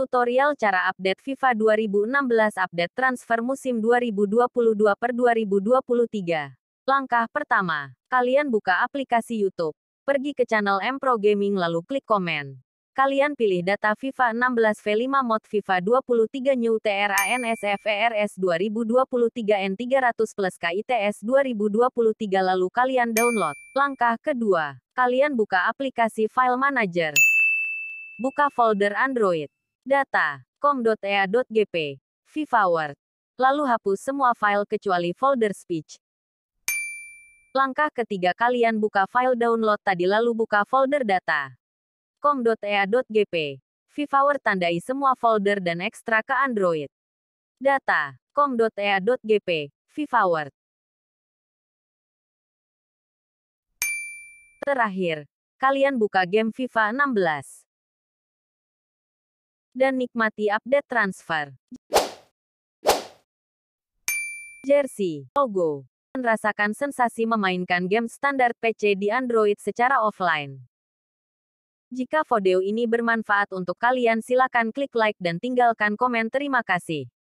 tutorial cara update FIFA 2016 update transfer musim 2022 per 2023. Langkah pertama, kalian buka aplikasi YouTube. Pergi ke channel M Pro Gaming lalu klik komen. Kalian pilih data FIFA 16 V5 mod FIFA 23 New TRANSFERS 2023 N300 plus KITS 2023 lalu kalian download. Langkah kedua, kalian buka aplikasi File Manager buka folder Android data, FIFA e Word. Lalu hapus semua file kecuali folder speech. Langkah ketiga kalian buka file download tadi lalu buka folder data. FIFA e Word tandai semua folder dan ekstra ke Android. Data. FIFA e Word. Terakhir, kalian buka game FIFA 16 dan nikmati update transfer. Jersey, logo, dan rasakan sensasi memainkan game standar PC di Android secara offline. Jika video ini bermanfaat untuk kalian silakan klik like dan tinggalkan komen terima kasih.